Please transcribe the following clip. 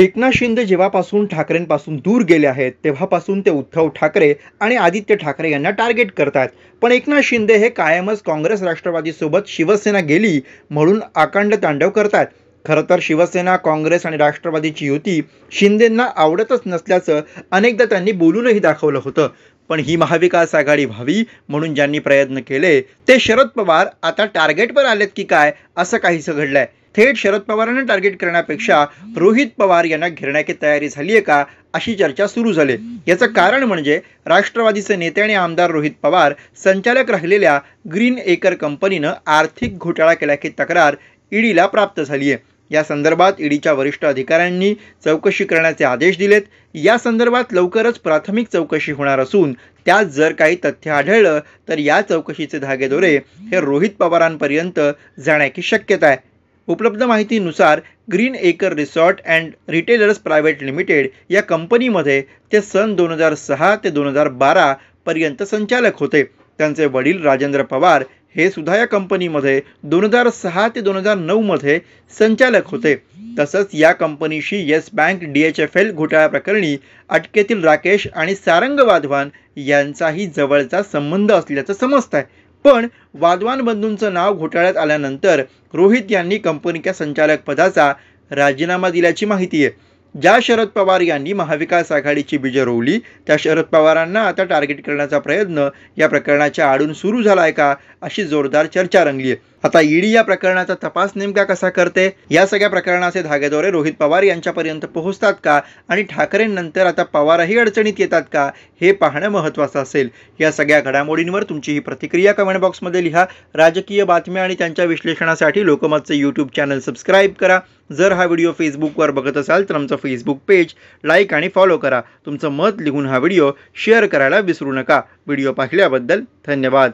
एकनाथ शिंदे जेव्हापासून ठाकरेंपासून दूर गेले आहेत तेव्हापासून ते उद्धव ठाकरे आणि आदित्य ठाकरे यांना टार्गेट करतात पण एकनाथ शिंदे हे कायमच काँग्रेस राष्ट्रवादीसोबत शिवसेना गेली म्हणून आकांड तांडव करतात खरं तर शिवसेना काँग्रेस आणि राष्ट्रवादीची युती शिंदेंना आवडतच नसल्याचं अनेकदा त्यांनी बोलूनही दाखवलं होतं पण ही महाविकास आघाडी व्हावी म्हणून ज्यांनी प्रयत्न केले ते शरद पवार आता टार्गेटवर आलेत की काय असं काहीसं घडलंय थेट शरद पवारांना टार्गेट करण्यापेक्षा रोहित पवार यांना घेरण्याची तयारी झाली आहे का अशी चर्चा सुरू झाली याचं कारण म्हणजे राष्ट्रवादीचे नेते आणि आमदार रोहित पवार संचालक राहिलेल्या ग्रीन एकर कंपनीनं आर्थिक घोटाळा केल्याची तक्रार ईडीला प्राप्त झाली आहे या संदर्भात ईडीच्या वरिष्ठ अधिकाऱ्यांनी चौकशी करण्याचे आदेश दिलेत या संदर्भात लवकरच प्राथमिक चौकशी होणार असून त्यात जर काही तथ्य आढळलं तर या चौकशीचे धागेदोरे हे रोहित पवारांपर्यंत जाण्याची शक्यता आहे उपलब्ध माहितीनुसार green acre resort and retailers private limited या कंपनीमध्ये ते सन दोन हजार सहा ते दोन हजार बारा पर्यंत संचालक होते त्यांचे वडील राजेंद्र पवार हे सुद्धा या कंपनीमध्ये दोन हजार सहा ते दोन हजार नऊमध्ये संचालक होते तसंच या कंपनीशी Yes Bank D H F L घोटाळ्याप्रकरणी अटकेतील राकेश आणि सारंग वाधवान यांचाही जवळचा संबंध असल्याचं समजत आहे पण वाधवान बंधूंचं नाव घोटाळ्यात आल्यानंतर रोहित यांनी कंपनीच्या संचालक पदाचा राजीनामा दिल्याची माहिती आहे ज्या शरद पवार यांनी महाविकास आघाडीची बीजे रोवली त्या शरद पवारांना आता टार्गेट करण्याचा प्रयत्न या प्रकरणाच्या आडून सुरू झाला आहे का अशी जोरदार चर्चा रंगली आहे आता ईडी e या प्रकरणाचा तपास नेमका कसा करते या सगळ्या प्रकरणाचे धागेदोरे रोहित पवार यांच्यापर्यंत पोहोचतात का आणि ठाकरेंनंतर आता पवारही अडचणीत येतात का हे पाहणं महत्त्वाचं असेल या सगळ्या घडामोडींवर तुमची ही प्रतिक्रिया कमेंट बॉक्समध्ये लिहा राजकीय बातम्या आणि त्यांच्या विश्लेषणासाठी लोकमतचे यूट्यूब चॅनल सबस्क्राईब करा जर हा व्हिडिओ फेसबुकवर बघत असाल तर आमचं फेसबुक पेज लाईक आणि फॉलो करा तुमचं मत लिहून हा व्हिडिओ शेअर करायला विसरू नका व्हिडिओ पाहिल्याबद्दल धन्यवाद